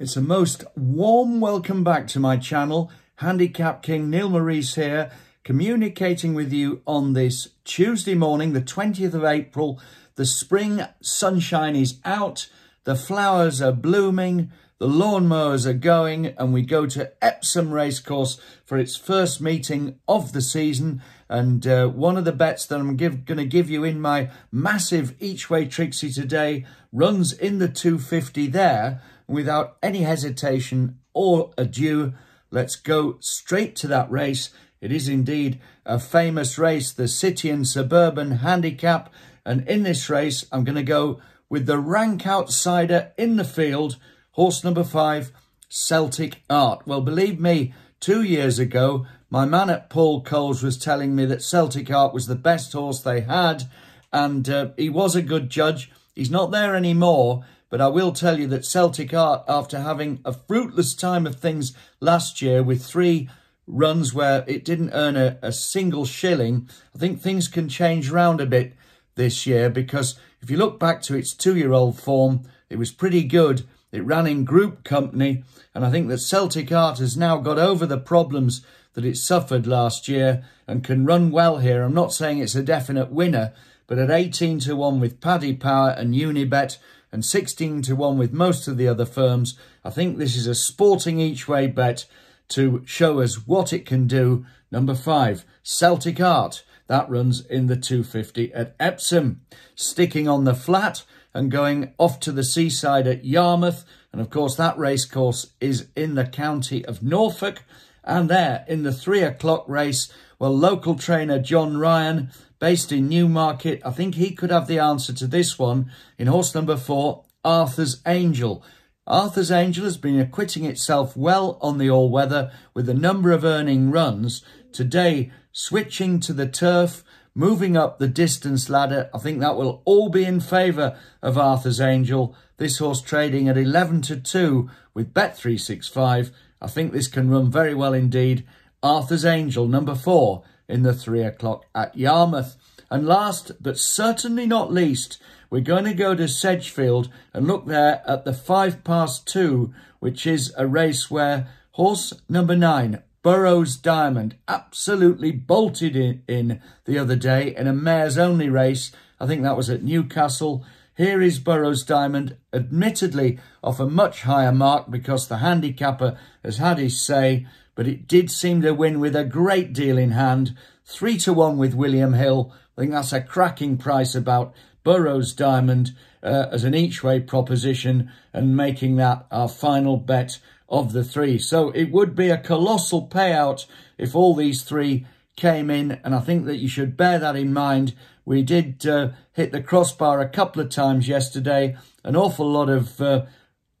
It's a most warm welcome back to my channel. Handicap King Neil Maurice here, communicating with you on this Tuesday morning, the 20th of April. The spring sunshine is out, the flowers are blooming, the lawnmowers are going, and we go to Epsom Racecourse for its first meeting of the season. And uh, one of the bets that I'm going to give you in my massive each way Trixie today runs in the 250 there without any hesitation or ado. Let's go straight to that race. It is indeed a famous race, the City and Suburban Handicap. And in this race, I'm going to go with the rank outsider in the field, horse number five, Celtic Art. Well, believe me, two years ago, my man at Paul Coles was telling me that Celtic Art was the best horse they had. And uh, he was a good judge. He's not there anymore. But I will tell you that Celtic are, after having a fruitless time of things last year with three runs where it didn't earn a, a single shilling, I think things can change round a bit this year because if you look back to its two-year-old form, it was pretty good. It ran in group company, and I think that Celtic Art has now got over the problems that it suffered last year and can run well here. I'm not saying it's a definite winner, but at 18 to 1 with Paddy Power and Unibet, and 16 to 1 with most of the other firms. I think this is a sporting each way bet to show us what it can do. Number five, Celtic Art. That runs in the 250 at Epsom. Sticking on the flat and going off to the seaside at Yarmouth. And of course, that racecourse is in the county of Norfolk. And there, in the three o'clock race, well, local trainer John Ryan, based in Newmarket, I think he could have the answer to this one in horse number four, Arthur's Angel. Arthur's Angel has been acquitting itself well on the all-weather with a number of earning runs. Today, switching to the turf, moving up the distance ladder, I think that will all be in favour of Arthur's Angel. This horse trading at 11 to 2 with Bet365 I think this can run very well indeed. Arthur's Angel, number four, in the three o'clock at Yarmouth. And last, but certainly not least, we're going to go to Sedgefield and look there at the five past two, which is a race where horse number nine, Burroughs Diamond, absolutely bolted in, in the other day in a mares only race. I think that was at Newcastle. Here is Burrows Diamond, admittedly off a much higher mark because the handicapper has had his say, but it did seem to win with a great deal in hand. Three to one with William Hill. I think that's a cracking price about Burrows Diamond uh, as an each-way proposition and making that our final bet of the three. So it would be a colossal payout if all these three came in. And I think that you should bear that in mind we did uh, hit the crossbar a couple of times yesterday. An awful lot of uh,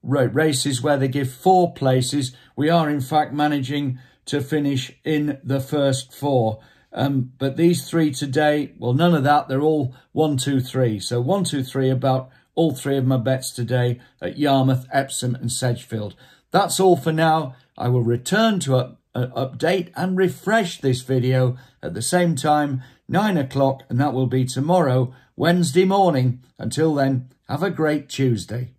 races where they give four places. We are, in fact, managing to finish in the first four. Um, but these three today, well, none of that. They're all one, two, three. So one, two, three about all three of my bets today at Yarmouth, Epsom and Sedgefield. That's all for now. I will return to up, uh, update and refresh this video at the same time nine o'clock, and that will be tomorrow, Wednesday morning. Until then, have a great Tuesday.